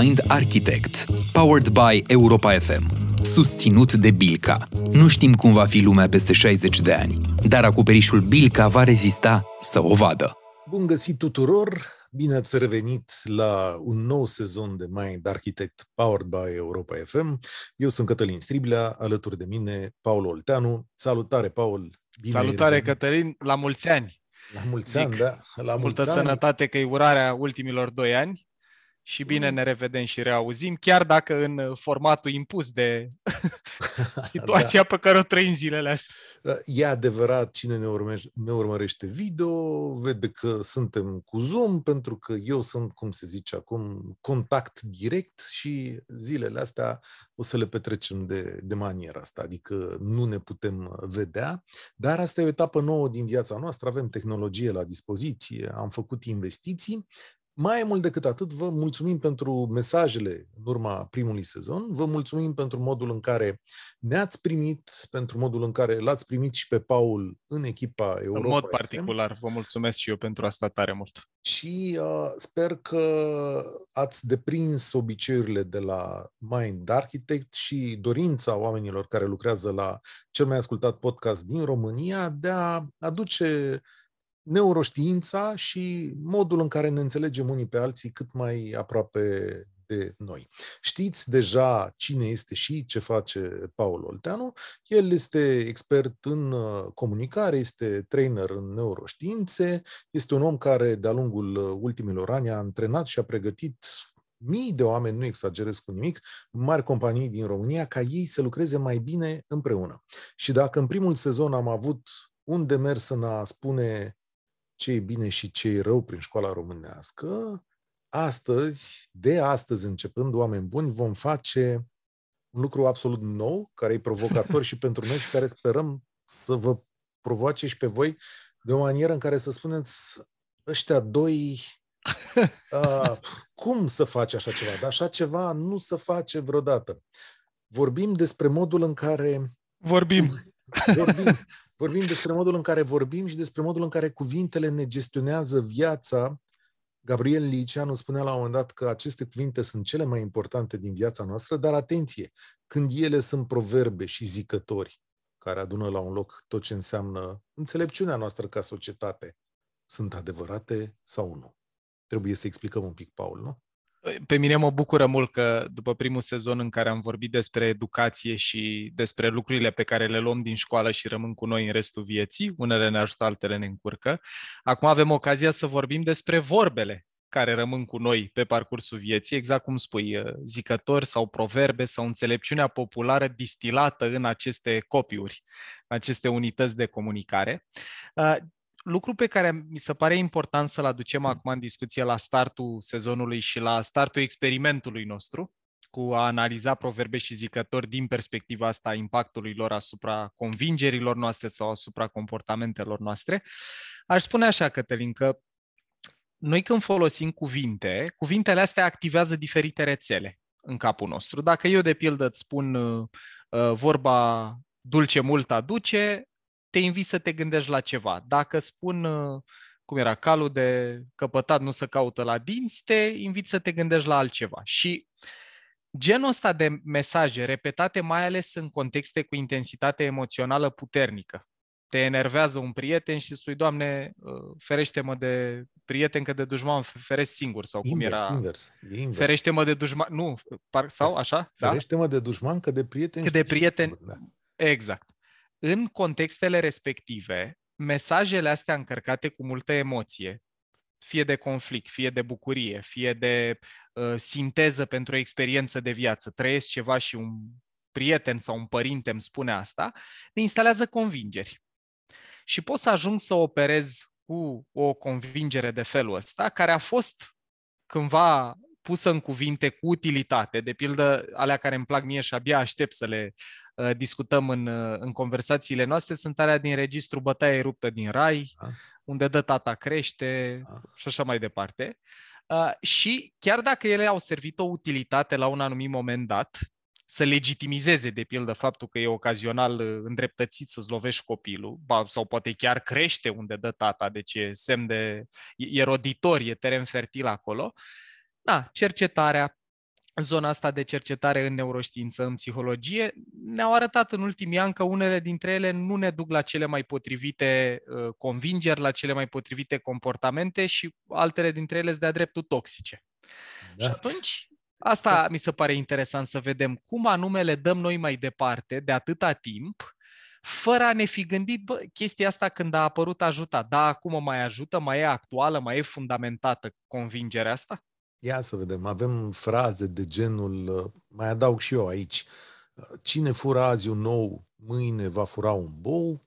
Mind Architect, powered by Europa FM, susținut de Bilca. Nu știm cum va fi lumea peste 60 de ani, dar acoperișul Bilca va rezista să o vadă. Bun găsit tuturor! Bine ați revenit la un nou sezon de Mind Architect powered by Europa FM. Eu sunt Cătălin Striblea, alături de mine Paul Olteanu. Salutare, Paul! Bine Salutare, Cătălin! La mulți ani! La mulți Zic, ani, da! La mulți multă ani. sănătate, că e urarea ultimilor doi ani și bine mm. ne revedem și reauzim, chiar dacă în uh, formatul impus de da. situația da. pe care o trăim zilele astea. Da, e adevărat, cine ne, urme- ne urmărește video, vede că suntem cu Zoom, pentru că eu sunt, cum se zice acum, contact direct și zilele astea o să le petrecem de, de maniera asta, adică nu ne putem vedea, dar asta e o etapă nouă din viața noastră, avem tehnologie la dispoziție, am făcut investiții mai mult decât atât, vă mulțumim pentru mesajele în urma primului sezon, vă mulțumim pentru modul în care ne-ați primit, pentru modul în care l-ați primit și pe Paul în echipa Europa. În mod FM. particular, vă mulțumesc și eu pentru asta tare mult. Și uh, sper că ați deprins obiceiurile de la Mind Architect și dorința oamenilor care lucrează la cel mai ascultat podcast din România de a aduce neuroștiința și modul în care ne înțelegem unii pe alții cât mai aproape de noi. Știți deja cine este și ce face Paul Olteanu. El este expert în uh, comunicare, este trainer în neuroștiințe, este un om care de-a lungul uh, ultimilor ani a antrenat și a pregătit mii de oameni, nu exagerez cu nimic, mari companii din România, ca ei să lucreze mai bine împreună. Și dacă în primul sezon am avut un demers în a spune ce e bine și ce e rău prin școala românească, astăzi, de astăzi începând, oameni buni, vom face un lucru absolut nou, care e provocator și pentru noi și care sperăm să vă provoace și pe voi de o manieră în care să spuneți ăștia doi uh, cum să faci așa ceva? Dar așa ceva nu se face vreodată. Vorbim despre modul în care... Vorbim. Vorbim Vorbim despre modul în care vorbim și despre modul în care cuvintele ne gestionează viața. Gabriel Liceanu spunea la un moment dat că aceste cuvinte sunt cele mai importante din viața noastră, dar atenție, când ele sunt proverbe și zicători, care adună la un loc tot ce înseamnă înțelepciunea noastră ca societate, sunt adevărate sau nu? Trebuie să explicăm un pic, Paul, nu? pe mine mă bucură mult că după primul sezon în care am vorbit despre educație și despre lucrurile pe care le luăm din școală și rămân cu noi în restul vieții, unele ne ajută, altele ne încurcă, acum avem ocazia să vorbim despre vorbele care rămân cu noi pe parcursul vieții, exact cum spui, uh, zicători sau proverbe sau înțelepciunea populară distilată în aceste copiuri, în aceste unități de comunicare. Uh, lucru pe care mi se pare important să-l aducem mm. acum în discuție la startul sezonului și la startul experimentului nostru, cu a analiza proverbe și zicători din perspectiva asta impactului lor asupra convingerilor noastre sau asupra comportamentelor noastre, aș spune așa, Cătălin, că noi când folosim cuvinte, cuvintele astea activează diferite rețele în capul nostru. Dacă eu, de pildă, îți spun uh, uh vorba dulce mult aduce, te invit să te gândești la ceva. Dacă spun, uh, cum era, calul de căpătat nu se caută la dinți, te invit să te gândești la altceva. Și genul ăsta de mesaje repetate mai ales în contexte cu intensitate emoțională puternică. Te enervează un prieten și spui, Doamne, uh, ferește-mă de prieten că de dușman feresc singur sau cum invers, era. Invers, invers. Ferește-mă de dușman, nu, par, sau așa? Da? Ferește-mă da? de dușman că de prieten. Că de prieten, singur, da. exact în contextele respective, mesajele astea încărcate cu multă emoție, fie de conflict, fie de bucurie, fie de uh, sinteză pentru o experiență de viață, trăiesc ceva și un prieten sau un părinte îmi spune asta, ne instalează convingeri. Și pot să ajung să operez cu o convingere de felul ăsta, care a fost cândva pusă în cuvinte cu utilitate, de pildă alea care îmi plac mie și abia aștept să le uh, discutăm în, uh, în conversațiile noastre, sunt alea din registru Bătaie ruptă din rai, unde dă tata crește și așa mai departe. Uh, și chiar dacă ele au servit o utilitate la un anumit moment dat, să legitimizeze, de pildă, faptul că e ocazional uh, îndreptățit să-ți lovești copilul, ba, sau poate chiar crește unde dă tata, deci e semn de eroditor, e teren fertil acolo, uh, da, cercetarea, zona asta de cercetare în neuroștiință, în psihologie, ne-au arătat în ultimii ani că unele dintre ele nu ne duc la cele mai potrivite uh, convingeri, la cele mai potrivite comportamente și altele dintre ele sunt de-a dreptul toxice. Da. Și atunci, asta da. mi se pare interesant să vedem cum anume le dăm noi mai departe de atâta timp fără a ne fi gândit, bă, chestia asta când a apărut ajuta, da, acum mai ajută, mai e actuală, mai e fundamentată convingerea asta? Ia să vedem, avem fraze de genul, uh, mai adaug și eu aici, uh, cine fură azi un nou, mâine va fura un bou,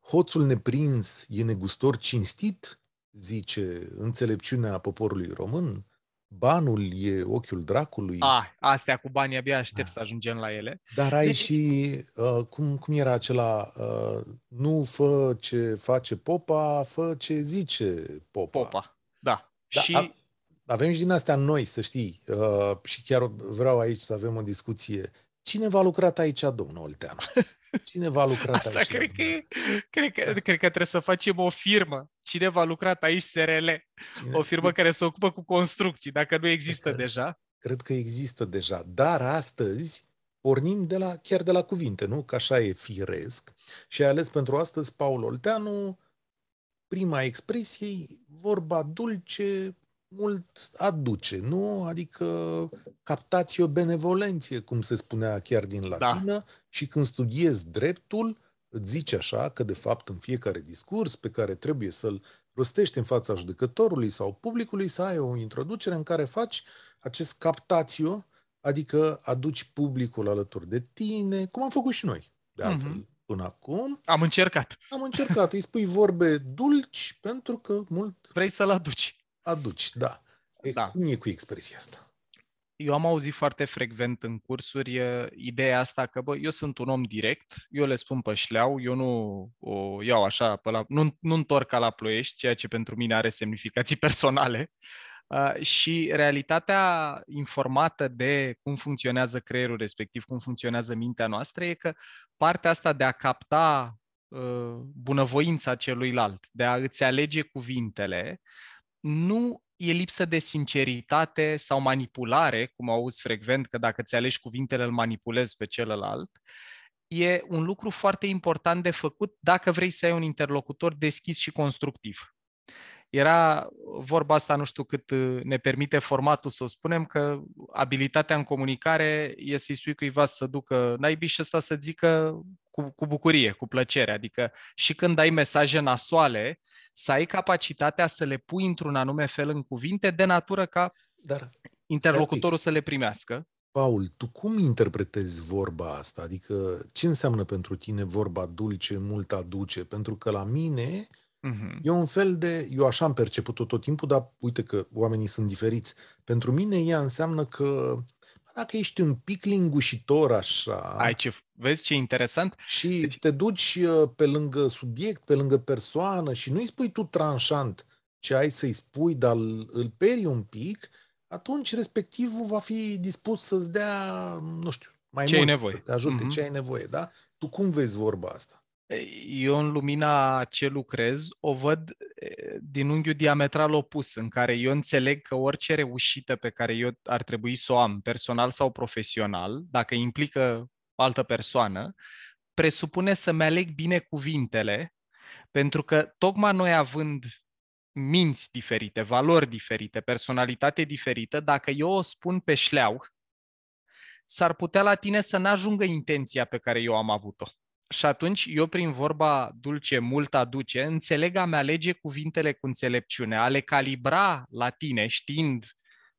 hoțul neprins e negustor cinstit, zice înțelepciunea poporului român, banul e ochiul dracului. A, ah, astea cu banii abia aștept A. Da. să ajungem la ele. Dar ai deci... și, uh, cum, cum era acela, uh, nu fă ce face popa, fă ce zice popa. Popa, da. da și... A, avem și din astea noi, să știi, uh, și chiar vreau aici să avem o discuție. Cine va a lucrat aici, domnul Olteanu? Cine va a lucrat Asta aici? Cred că, cred, că, da. cred că trebuie să facem o firmă. Cine va a lucrat aici, SRL? Cine? O firmă care se ocupă cu construcții, dacă nu există cred deja. Cred că există deja, dar astăzi pornim de la, chiar de la cuvinte, nu? Că așa e firesc. Și ai ales pentru astăzi Paul Olteanu, prima expresie, vorba dulce, mult aduce, nu? Adică captați o benevolenție, cum se spunea chiar din da. latină, da. și când studiezi dreptul, îți zice așa că, de fapt, în fiecare discurs pe care trebuie să-l rostești în fața judecătorului sau publicului, să ai o introducere în care faci acest captatio, adică aduci publicul alături de tine, cum am făcut și noi, de mhm. altfel, mm-hmm. până acum. Am încercat. Am încercat, îi spui vorbe dulci pentru că mult... Vrei să-l aduci aduci, da. E, da. Cum e cu expresia asta? Eu am auzit foarte frecvent în cursuri ideea asta că, bă, eu sunt un om direct, eu le spun pe șleau, eu nu o iau așa, pe la, nu, nu întorc ca la ploiești, ceea ce pentru mine are semnificații personale, Uh, și realitatea informată de cum funcționează creierul respectiv, cum funcționează mintea noastră, e că partea asta de a capta uh, bunăvoința celuilalt, de a îți alege cuvintele, nu e lipsă de sinceritate sau manipulare, cum auzi frecvent că dacă ți alegi cuvintele îl manipulezi pe celălalt, e un lucru foarte important de făcut dacă vrei să ai un interlocutor deschis și constructiv. Era vorba asta, nu știu cât uh, ne permite formatul să o spunem, că abilitatea în comunicare e să-i spui cuiva să ducă naibii și ăsta să zică cu, cu bucurie, cu plăcere. Adică și când ai mesaje nasoale, să ai capacitatea să le pui într-un anume fel în cuvinte, de natură ca Dar, interlocutorul să le primească. Paul, tu cum interpretezi vorba asta? Adică ce înseamnă pentru tine vorba dulce, mult aduce? Pentru că la mine Uh-huh. E un fel de, eu așa am perceput-o tot timpul, dar uite că oamenii sunt diferiți. Pentru mine ea înseamnă că dacă ești un pic lingușitor așa... Ai ce, vezi ce interesant? Și deci... te duci uh, pe lângă subiect, pe lângă persoană și nu-i spui tu tranșant ce ai să-i spui, dar îl, îl peri un pic, atunci respectivul va fi dispus să-ți dea, nu știu, mai ce mult, ai nevoie. să te ajute, mm-hmm. ce ai nevoie, da? Tu cum vezi vorba asta? eu în lumina ce lucrez o văd din unghiul diametral opus, în care eu înțeleg că orice reușită pe care eu ar trebui să o am, personal sau profesional, dacă implică altă persoană, presupune să-mi aleg bine cuvintele, pentru că tocmai noi având minți diferite, valori diferite, personalitate diferită, dacă eu o spun pe șleau, s-ar putea la tine să n-ajungă intenția pe care eu am avut-o. Și atunci eu prin vorba dulce mult aduce, înțeleg a-mi alege cuvintele cu înțelepciune, a le calibra la tine știind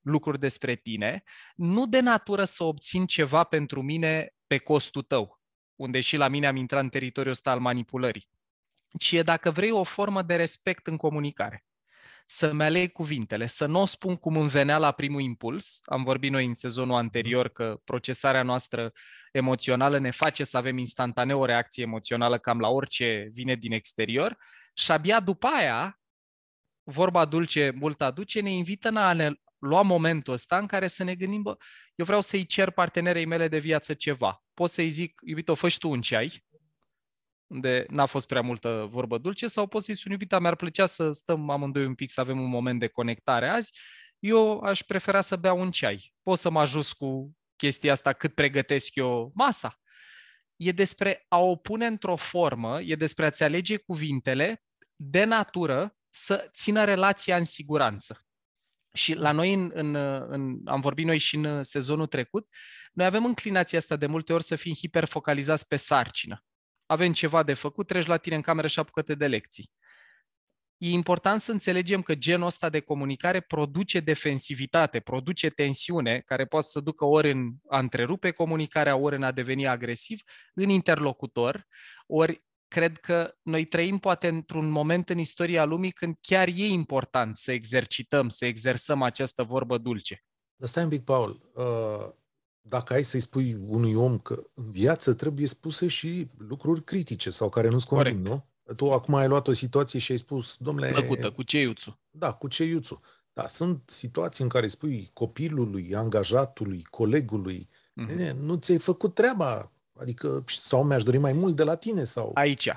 lucruri despre tine, nu de natură să obțin ceva pentru mine pe costul tău, unde și la mine am intrat în teritoriul ăsta al manipulării, ci e dacă vrei o formă de respect în comunicare să-mi aleg cuvintele, să nu o spun cum îmi venea la primul impuls. Am vorbit noi în sezonul anterior că procesarea noastră emoțională ne face să avem instantaneu o reacție emoțională cam la orice vine din exterior și abia după aia, vorba dulce mult aduce, ne invită la a ne lua momentul ăsta în care să ne gândim, bă, eu vreau să-i cer partenerei mele de viață ceva. Poți să-i zic, iubito, fă tu un ceai, unde n-a fost prea multă vorbă dulce, sau poți să-i spun, iubita, mi-ar plăcea să stăm amândoi un pic, să avem un moment de conectare azi, eu aș prefera să beau un ceai. Poți să mă ajut cu chestia asta cât pregătesc eu masa. E despre a o pune într-o formă, e despre a-ți alege cuvintele de natură să țină relația în siguranță. Și la noi, în, în, în, am vorbit noi și în sezonul trecut, noi avem înclinația asta de multe ori să fim hiperfocalizați pe sarcină avem ceva de făcut, treci la tine în cameră și apucă de lecții. E important să înțelegem că genul ăsta de comunicare produce defensivitate, produce tensiune, care poate să ducă ori în a întrerupe comunicarea, ori în a deveni agresiv, în interlocutor, ori cred că noi trăim poate într-un moment în istoria lumii când chiar e important să exercităm, să exersăm această vorbă dulce. Dar stai un pic, Paul. Uh dacă ai să-i spui unui om că în viață trebuie spuse și lucruri critice sau care nu-ți convin, Corect. nu? Tu acum ai luat o situație și ai spus, domnule... Plăcută, cu ce iuțu? Da, cu ce iuțu. Da, sunt situații în care spui copilului, angajatului, colegului, mm-hmm. nu ți-ai făcut treaba, adică, sau mi-aș dori mai mult de la tine, sau... Aici,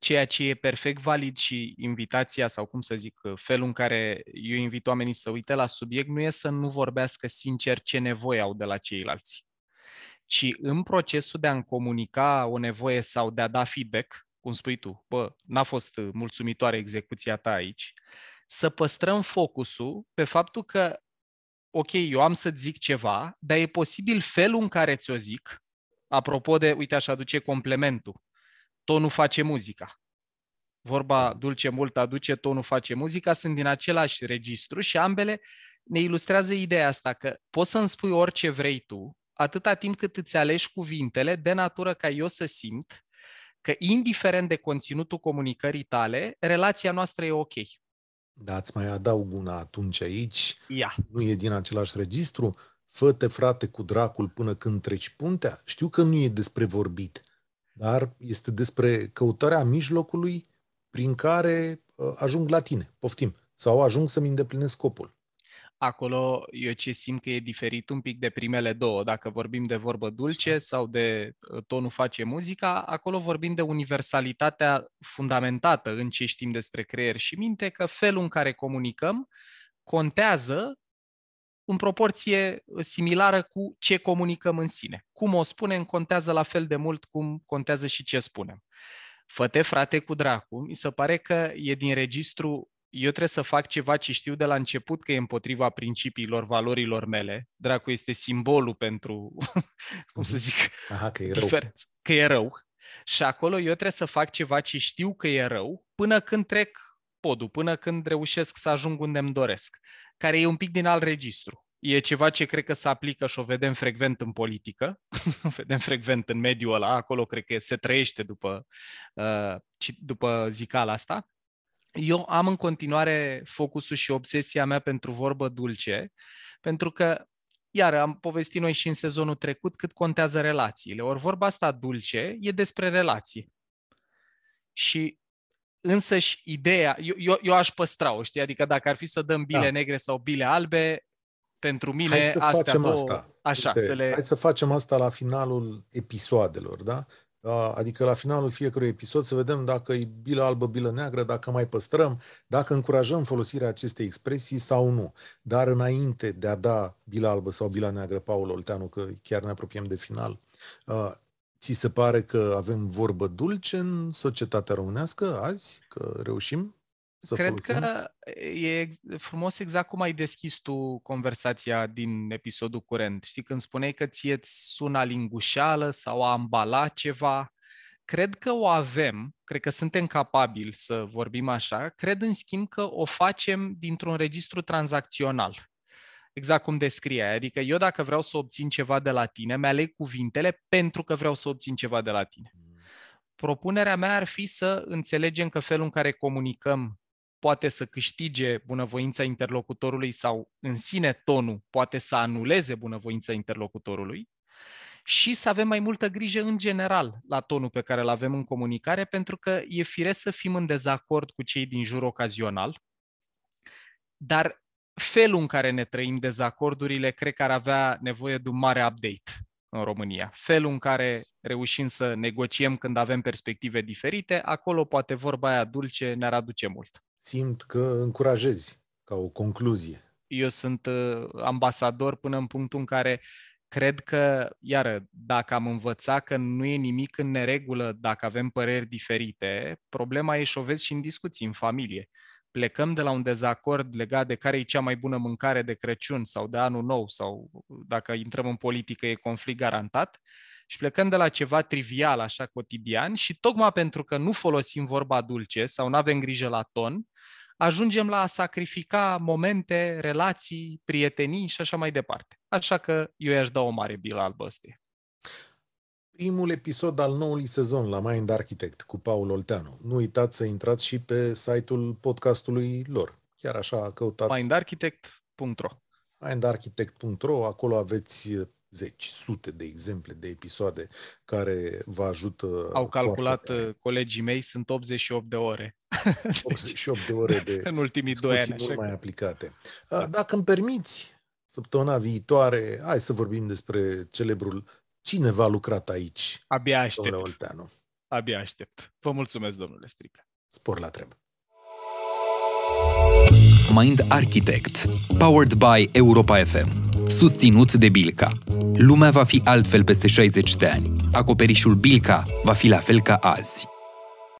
ceea ce e perfect valid și invitația sau cum să zic, felul în care eu invit oamenii să uite la subiect nu e să nu vorbească sincer ce nevoie au de la ceilalți, ci în procesul de a-mi comunica o nevoie sau de a da feedback, cum spui tu, bă, n-a fost mulțumitoare execuția ta aici, să păstrăm focusul pe faptul că, ok, eu am să zic ceva, dar e posibil felul în care ți-o zic, apropo de, uite, aș aduce complementul, tonul face muzica. Vorba dulce mult aduce, tonul face muzica, sunt din același registru și ambele ne ilustrează ideea asta că poți să-mi spui orice vrei tu, atâta timp cât îți alegi cuvintele de natură ca eu să simt că indiferent de conținutul comunicării tale, relația noastră e ok. Da, îți mai adaug una atunci aici. Ia. Nu e din același registru. Fă-te, frate, cu dracul până când treci puntea. Știu că nu e despre vorbit, dar este despre căutarea mijlocului prin care uh, ajung la tine, poftim, sau ajung să-mi îndeplinesc scopul. Acolo eu ce simt că e diferit un pic de primele două, dacă vorbim de vorbă dulce sau de uh, tonul face muzica, acolo vorbim de universalitatea fundamentată în ce știm despre creier și minte, că felul în care comunicăm contează în proporție uh, similară cu ce comunicăm în sine. Cum o spunem contează la fel de mult cum contează și ce spunem. Făte frate cu dracu, mi se pare că e din registru eu trebuie să fac ceva ce știu de la început că e împotriva principiilor, valorilor mele. Dracu este simbolul pentru, cum să mhm. zic, Aha, că, e rău. Diferență, că e rău. Și acolo eu trebuie să fac ceva ce știu că e rău până când trec podul, până când reușesc să ajung unde îmi doresc care e un pic din alt registru. E ceva ce cred că se aplică și o vedem frecvent în politică, o vedem frecvent în mediul ăla, acolo cred că se trăiește după, uh, după zicala asta. Eu am în continuare focusul și obsesia mea pentru vorbă dulce, pentru că iar am povestit noi și în sezonul trecut cât contează relațiile. Ori vorba asta dulce e despre relații. Și însăși ideea, eu, eu, eu aș păstra-o, știi? Adică dacă ar fi să dăm bile da. negre sau bile albe, pentru mine hai să astea facem două, asta. așa, Uite, să le... Hai să facem asta la finalul episoadelor, da? Adică la finalul fiecărui episod să vedem dacă e bilă albă, bilă neagră, dacă mai păstrăm, dacă încurajăm folosirea acestei expresii sau nu. Dar înainte de a da bilă albă sau bilă neagră, Paul Olteanu, că chiar ne apropiem de final, Ți se pare că avem vorbă dulce în societatea românească azi? Că reușim să Cred folosim? că e frumos exact cum ai deschis tu conversația din episodul curent. Știi, când spuneai că ție ți suna lingușeală sau a ambala ceva, cred că o avem, cred că suntem capabili să vorbim așa, cred în schimb că o facem dintr-un registru tranzacțional exact cum descrie. Adică eu dacă vreau să obțin ceva de la tine, mi-aleg cuvintele pentru că vreau să obțin ceva de la tine. Propunerea mea ar fi să înțelegem că felul în care comunicăm poate să câștige bunăvoința interlocutorului sau în sine tonul poate să anuleze bunăvoința interlocutorului și să avem mai multă grijă în general la tonul pe care îl avem în comunicare, pentru că e firesc să fim în dezacord cu cei din jur ocazional, dar felul în care ne trăim dezacordurile, cred că ar avea nevoie de un mare update în România. Felul în care reușim să negociem când avem perspective diferite, acolo poate vorba aia dulce ne-ar aduce mult. Simt că încurajezi ca o concluzie. Eu sunt uh, ambasador până în punctul în care cred că, iară, dacă am învățat că nu e nimic în neregulă dacă avem păreri diferite, problema e și o vezi și în discuții, în familie plecăm de la un dezacord legat de care e cea mai bună mâncare de Crăciun sau de Anul Nou sau dacă intrăm în politică e conflict garantat și plecăm de la ceva trivial, așa cotidian și tocmai pentru că nu folosim vorba dulce sau nu avem grijă la ton, ajungem la a sacrifica momente, relații, prietenii și așa mai departe. Așa că eu i-aș da o mare bilă albă ăsteia primul episod al noului sezon la Mind Architect cu Paul Olteanu. Nu uitați să intrați și pe site-ul podcastului lor. Chiar așa căutați... mindarchitect.ro mindarchitect.ro, acolo aveți eh, zeci, sute de exemple de episoade care vă ajută. Au calculat foarte... Eh, colegii mei, sunt 88 de ore. 88 de ore de în ultimii doi ani. Așa mai că... aplicate. Eh, da. Dacă îmi permiți, săptămâna viitoare, hai să vorbim despre celebrul Cine v-a lucrat aici, Abia aștept. domnule Olteanu? Abia aștept. Vă mulțumesc, domnule Striblea. Spor la treabă. Mind Architect, powered by Europa FM, susținut de Bilca. Lumea va fi altfel peste 60 de ani. Acoperișul Bilca va fi la fel ca azi.